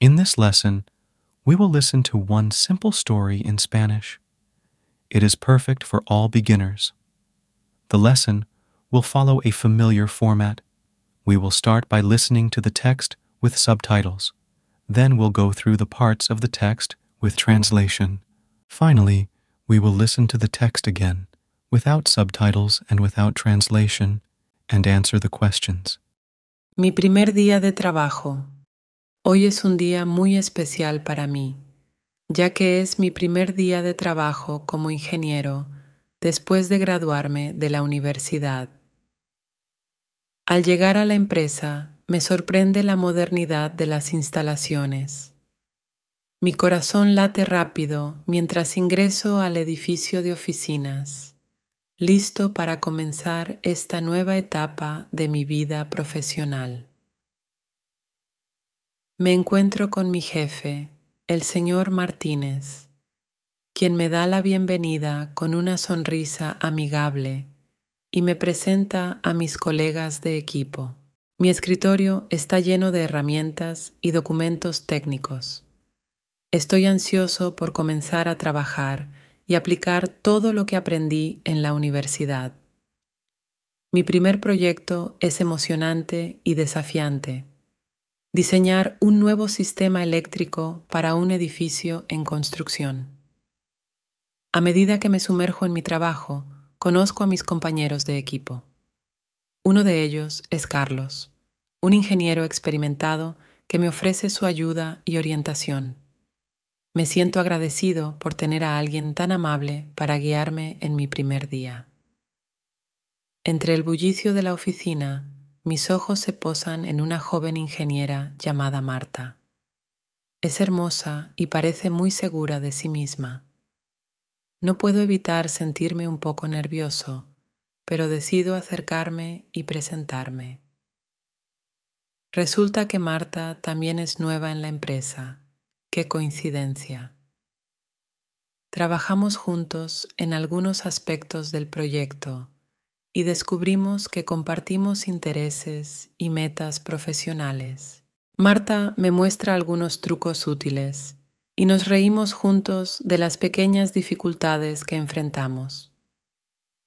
In this lesson, we will listen to one simple story in Spanish. It is perfect for all beginners. The lesson will follow a familiar format. We will start by listening to the text with subtitles. Then we'll go through the parts of the text with translation. Finally, we will listen to the text again, without subtitles and without translation, and answer the questions. Mi primer día de trabajo. Hoy es un día muy especial para mí, ya que es mi primer día de trabajo como ingeniero después de graduarme de la universidad. Al llegar a la empresa, me sorprende la modernidad de las instalaciones. Mi corazón late rápido mientras ingreso al edificio de oficinas, listo para comenzar esta nueva etapa de mi vida profesional. Me encuentro con mi jefe, el señor Martínez, quien me da la bienvenida con una sonrisa amigable y me presenta a mis colegas de equipo. Mi escritorio está lleno de herramientas y documentos técnicos. Estoy ansioso por comenzar a trabajar y aplicar todo lo que aprendí en la universidad. Mi primer proyecto es emocionante y desafiante diseñar un nuevo sistema eléctrico para un edificio en construcción. A medida que me sumerjo en mi trabajo, conozco a mis compañeros de equipo. Uno de ellos es Carlos, un ingeniero experimentado que me ofrece su ayuda y orientación. Me siento agradecido por tener a alguien tan amable para guiarme en mi primer día. Entre el bullicio de la oficina mis ojos se posan en una joven ingeniera llamada Marta. Es hermosa y parece muy segura de sí misma. No puedo evitar sentirme un poco nervioso, pero decido acercarme y presentarme. Resulta que Marta también es nueva en la empresa. ¡Qué coincidencia! Trabajamos juntos en algunos aspectos del proyecto y descubrimos que compartimos intereses y metas profesionales. Marta me muestra algunos trucos útiles y nos reímos juntos de las pequeñas dificultades que enfrentamos.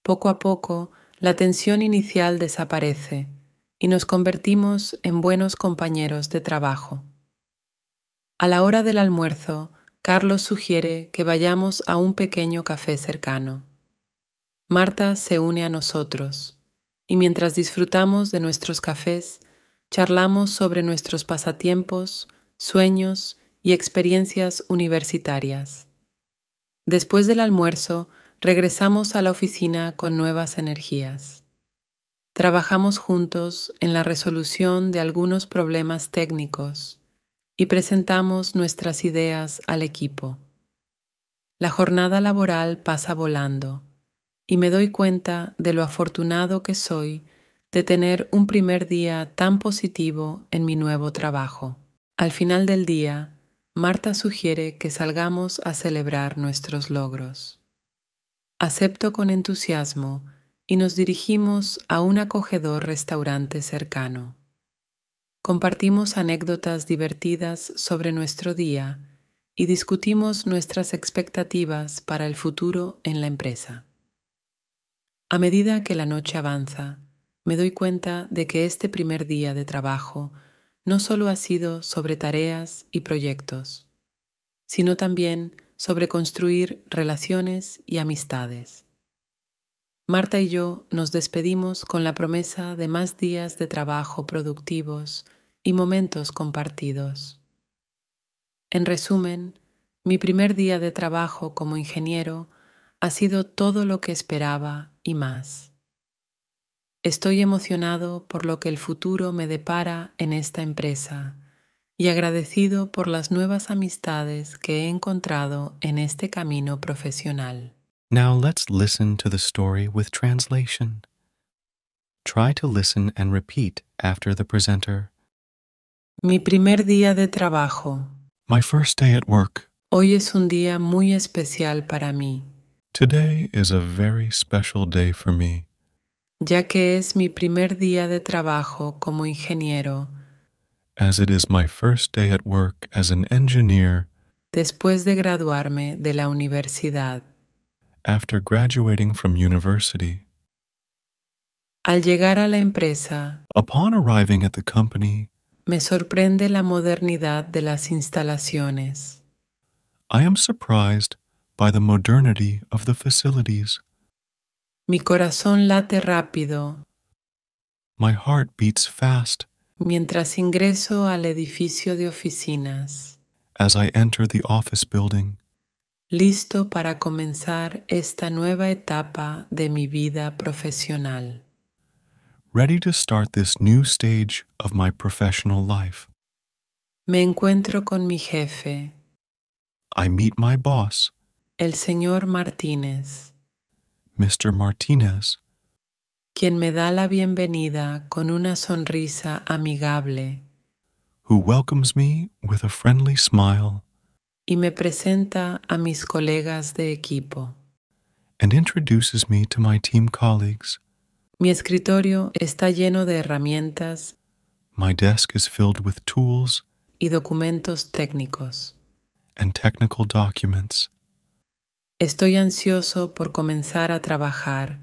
Poco a poco, la tensión inicial desaparece y nos convertimos en buenos compañeros de trabajo. A la hora del almuerzo, Carlos sugiere que vayamos a un pequeño café cercano. Marta se une a nosotros y mientras disfrutamos de nuestros cafés, charlamos sobre nuestros pasatiempos, sueños y experiencias universitarias. Después del almuerzo, regresamos a la oficina con nuevas energías. Trabajamos juntos en la resolución de algunos problemas técnicos y presentamos nuestras ideas al equipo. La jornada laboral pasa volando y me doy cuenta de lo afortunado que soy de tener un primer día tan positivo en mi nuevo trabajo. Al final del día, Marta sugiere que salgamos a celebrar nuestros logros. Acepto con entusiasmo y nos dirigimos a un acogedor restaurante cercano. Compartimos anécdotas divertidas sobre nuestro día y discutimos nuestras expectativas para el futuro en la empresa. A medida que la noche avanza, me doy cuenta de que este primer día de trabajo no solo ha sido sobre tareas y proyectos, sino también sobre construir relaciones y amistades. Marta y yo nos despedimos con la promesa de más días de trabajo productivos y momentos compartidos. En resumen, mi primer día de trabajo como ingeniero ha sido todo lo que esperaba y más. Estoy emocionado por lo que el futuro me depara en esta empresa y agradecido por las nuevas amistades que he encontrado en este camino profesional. Now let's listen to the story with translation. Try to listen and repeat after the presenter. Mi primer día de trabajo. My first day at work. Hoy es un día muy especial para mí. Today is a very special day for me. Ya que es mi primer día de trabajo como ingeniero. As it is my first day at work as an engineer. Después de graduarme de la universidad. After graduating from university. Al llegar a la empresa. Upon arriving at the company. Me sorprende la modernidad de las instalaciones. I am surprised by the modernity of the facilities. Mi corazón late rápido. My heart beats fast. Mientras ingreso al edificio de oficinas. As I enter the office building. Listo para comenzar esta nueva etapa de mi vida profesional. Ready to start this new stage of my professional life. Me encuentro con mi jefe. I meet my boss. El señor Martínez. Mr. Martínez. Quien me da la bienvenida con una sonrisa amigable. Who welcomes me with a friendly smile. Y me presenta a mis colegas de equipo. And introduces me to my team colleagues. Mi escritorio está lleno de herramientas. My desk is filled with tools. Y documentos técnicos. And technical documents. Estoy ansioso por comenzar a trabajar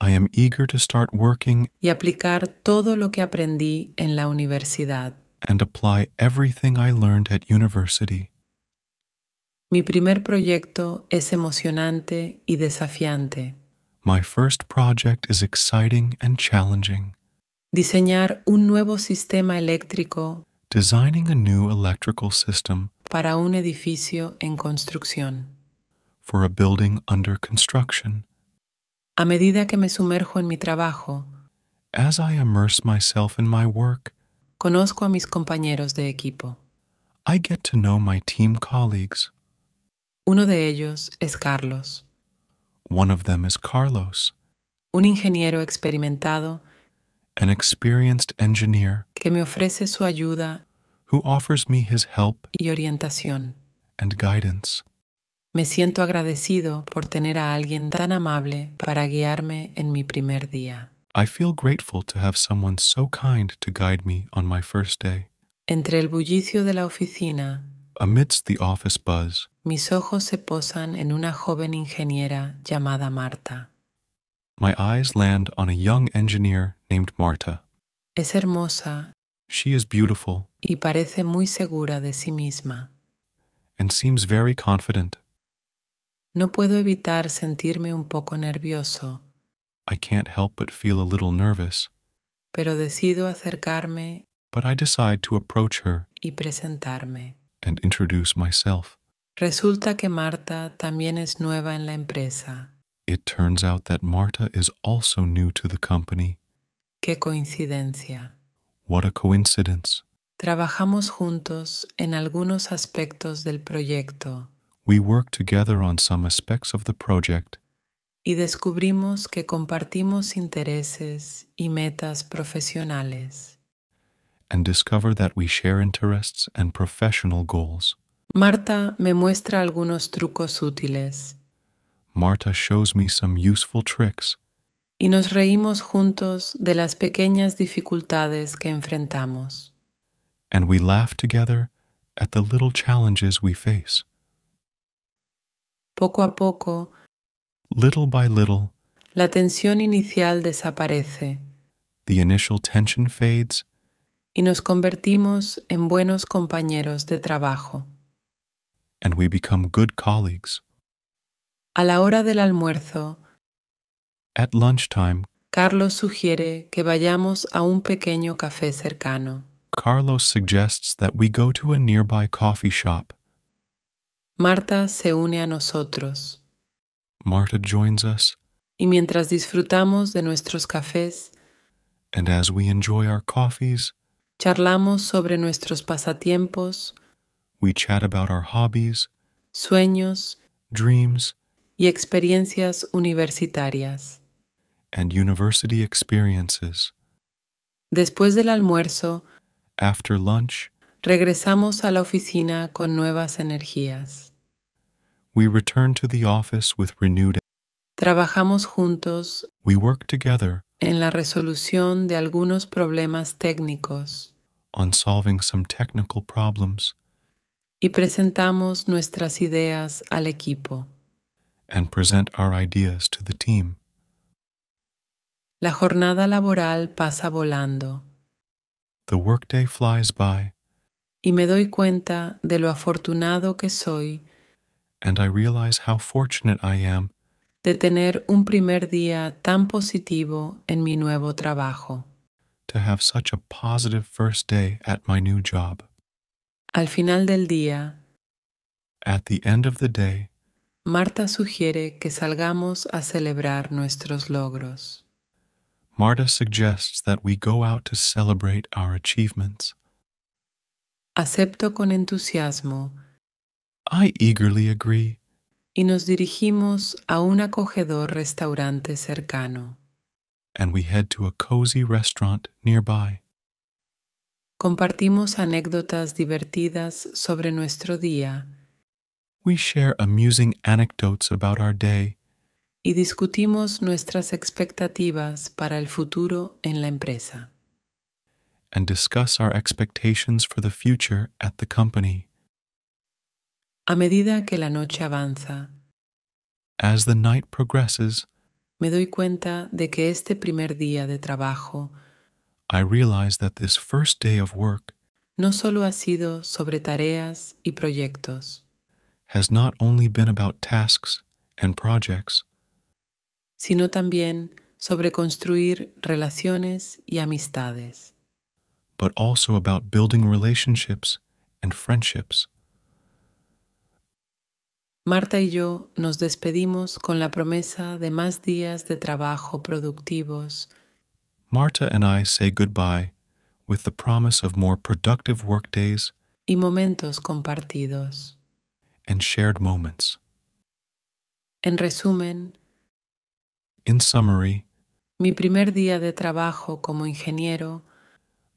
I am eager to start working y aplicar todo lo que aprendí en la universidad. I at Mi primer proyecto es emocionante y desafiante. My first project is and challenging. Diseñar un nuevo sistema eléctrico para un edificio en construcción. for a building under construction. A medida que me sumerjo en mi trabajo, as I immerse myself in my work, conozco a mis compañeros de equipo. I get to know my team colleagues. Uno de ellos es Carlos. One of them is Carlos. Un ingeniero experimentado an experienced engineer que me ofrece su ayuda who offers me his help y orientación and guidance. Me siento agradecido por tener a alguien tan amable para guiarme en mi primer día. I feel grateful to have someone so kind to guide me on my first day. Entre el bullicio de la oficina, amidst the office buzz, mis ojos se posan en una joven ingeniera llamada Marta. My eyes land on a young engineer named Marta. Es hermosa. She is beautiful. Y parece muy segura de sí misma. And seems very confident. No puedo evitar sentirme un poco nervioso. I can't help but feel a little nervous. Pero decido acercarme. decide to Y presentarme. introduce myself. Resulta que Marta también es nueva en la empresa. turns out Marta also new to the company. Qué coincidencia. Trabajamos juntos en algunos aspectos del proyecto. We work together on some aspects of the project. Y descubrimos que compartimos intereses y metas profesionales. And discover that we share interests and professional goals. Marta me muestra algunos trucos útiles. Marta shows me some useful tricks. Y nos reímos juntos de las pequeñas dificultades que enfrentamos. And we laugh together at the little challenges we face. Poco a poco, little by little, la tensión inicial desaparece. The initial tension fades. Y nos convertimos en buenos compañeros de trabajo. And we become good colleagues. A la hora del almuerzo, at lunchtime, Carlos sugiere que vayamos a un pequeño café cercano. Carlos suggests that we go to a nearby coffee shop. Marta se une a nosotros. Marta joins us. Y mientras disfrutamos de nuestros cafés, and as we enjoy our coffees, charlamos sobre nuestros pasatiempos, we chat about our hobbies, sueños, dreams, y experiencias universitarias. And university experiences. Después del almuerzo, after lunch, Regresamos a la oficina con nuevas energías. Trabajamos juntos We work together en la resolución de algunos problemas técnicos technical problems y presentamos nuestras ideas al equipo. La jornada laboral pasa volando. The workday flies by. y me doy cuenta de lo afortunado que soy. And I realize how fortunate I am de tener un primer día tan positivo en mi nuevo trabajo. To have such a positive first day at my new job. Al final del día, at the end of the day, Marta sugiere que salgamos a celebrar nuestros logros. Marta suggests that we go out to celebrate our achievements. Acepto con entusiasmo. Y nos dirigimos a un acogedor restaurante cercano. And we head to a cozy restaurant nearby. Compartimos anécdotas divertidas sobre nuestro día. We share amusing anecdotes about our day. Y discutimos nuestras expectativas para el futuro en la empresa. and discuss our expectations for the future at the company. A medida que la noche avanza, as the night progresses, me doy cuenta de que este primer día de trabajo I realize that this first day of work no solo ha sido sobre tareas y proyectos, has not only been about tasks and projects, sino también sobre construir relaciones y amistades but also about building relationships and friendships. Marta y yo nos despedimos con la promesa de más días de trabajo productivos. Marta and I say goodbye with the promise of more productive workdays y momentos compartidos and shared moments. En resumen, in summary, mi primer día de trabajo como ingeniero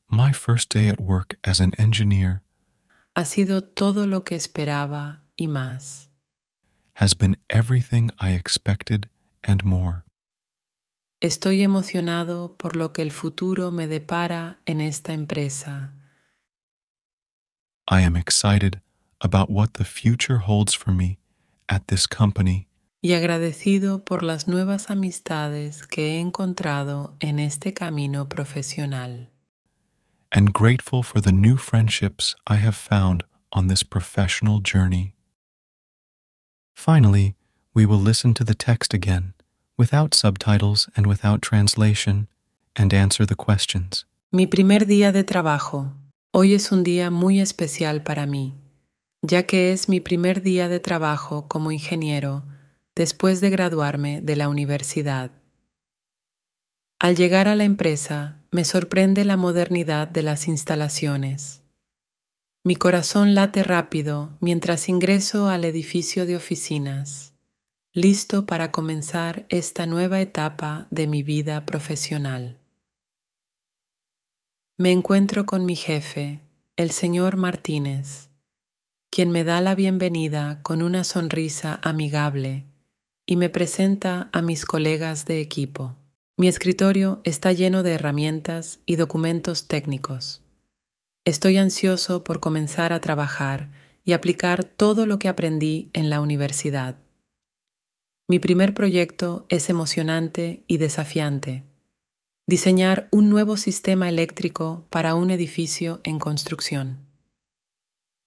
my first day at work as an engineer ha sido todo lo que esperaba y más. Has been everything I expected and more. Estoy emocionado por lo que el futuro me depara en esta empresa. I am excited about what the future holds for me at this company. Y agradecido por las nuevas amistades que he encontrado en este camino profesional and grateful for the new friendships I have found on this professional journey. Finally, we will listen to the text again, without subtitles and without translation, and answer the questions. Mi primer día de trabajo. Hoy es un día muy especial para mí, ya que es mi primer día de trabajo como ingeniero después de graduarme de la universidad. Al llegar a la empresa, Me sorprende la modernidad de las instalaciones. Mi corazón late rápido mientras ingreso al edificio de oficinas, listo para comenzar esta nueva etapa de mi vida profesional. Me encuentro con mi jefe, el señor Martínez, quien me da la bienvenida con una sonrisa amigable y me presenta a mis colegas de equipo. Mi escritorio está lleno de herramientas y documentos técnicos. Estoy ansioso por comenzar a trabajar y aplicar todo lo que aprendí en la universidad. Mi primer proyecto es emocionante y desafiante. Diseñar un nuevo sistema eléctrico para un edificio en construcción.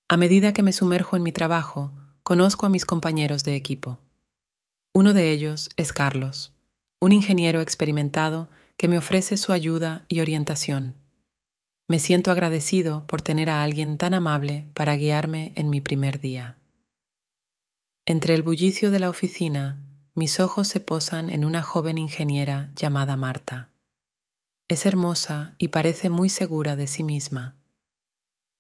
A medida que me sumerjo en mi trabajo, conozco a mis compañeros de equipo. Uno de ellos es Carlos un ingeniero experimentado que me ofrece su ayuda y orientación. Me siento agradecido por tener a alguien tan amable para guiarme en mi primer día. Entre el bullicio de la oficina, mis ojos se posan en una joven ingeniera llamada Marta. Es hermosa y parece muy segura de sí misma.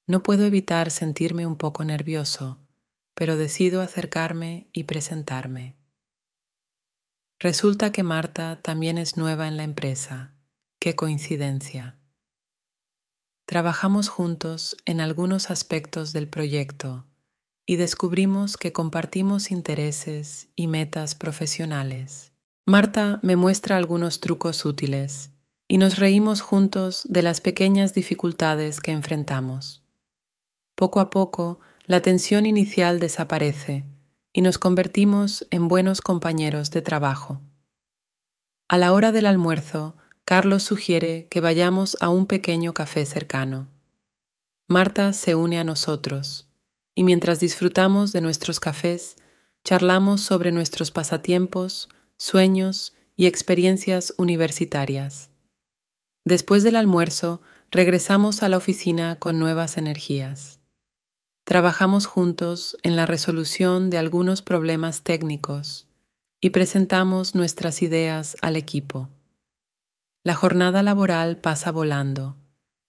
No puedo evitar sentirme un poco nervioso, pero decido acercarme y presentarme. Resulta que Marta también es nueva en la empresa. ¡Qué coincidencia! Trabajamos juntos en algunos aspectos del proyecto y descubrimos que compartimos intereses y metas profesionales. Marta me muestra algunos trucos útiles y nos reímos juntos de las pequeñas dificultades que enfrentamos. Poco a poco, la tensión inicial desaparece y nos convertimos en buenos compañeros de trabajo. A la hora del almuerzo, Carlos sugiere que vayamos a un pequeño café cercano. Marta se une a nosotros, y mientras disfrutamos de nuestros cafés, charlamos sobre nuestros pasatiempos, sueños y experiencias universitarias. Después del almuerzo, regresamos a la oficina con nuevas energías. Trabajamos juntos en la resolución de algunos problemas técnicos y presentamos nuestras ideas al equipo. La jornada laboral pasa volando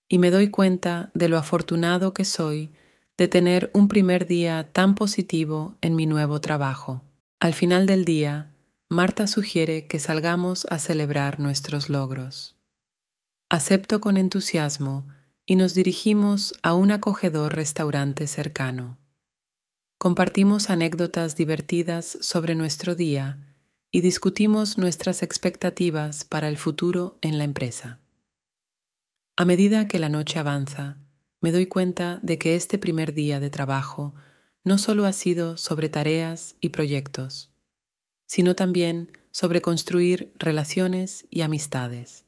y me doy cuenta de lo afortunado que soy de tener un primer día tan positivo en mi nuevo trabajo. Al final del día, Marta sugiere que salgamos a celebrar nuestros logros. Acepto con entusiasmo y nos dirigimos a un acogedor restaurante cercano. Compartimos anécdotas divertidas sobre nuestro día y discutimos nuestras expectativas para el futuro en la empresa. A medida que la noche avanza, me doy cuenta de que este primer día de trabajo no solo ha sido sobre tareas y proyectos, sino también sobre construir relaciones y amistades.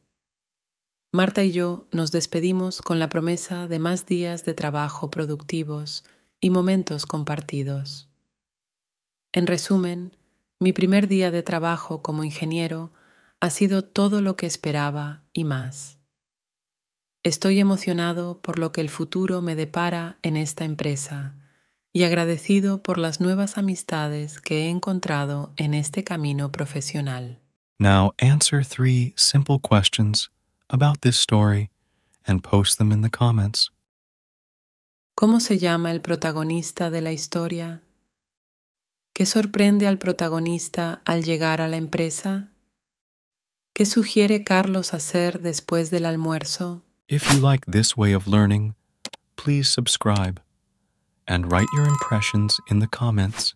Marta y yo nos despedimos con la promesa de más días de trabajo productivos y momentos compartidos. En resumen, mi primer día de trabajo como ingeniero ha sido todo lo que esperaba y más. Estoy emocionado por lo que el futuro me depara en esta empresa y agradecido por las nuevas amistades que he encontrado en este camino profesional. answer three simple questions about this story and post them in the comments. ¿Cómo se llama el protagonista de la historia? ¿Qué sorprende al protagonista al llegar a la empresa? ¿Qué sugiere Carlos hacer después del almuerzo? If you like this way of learning, please subscribe and write your impressions in the comments.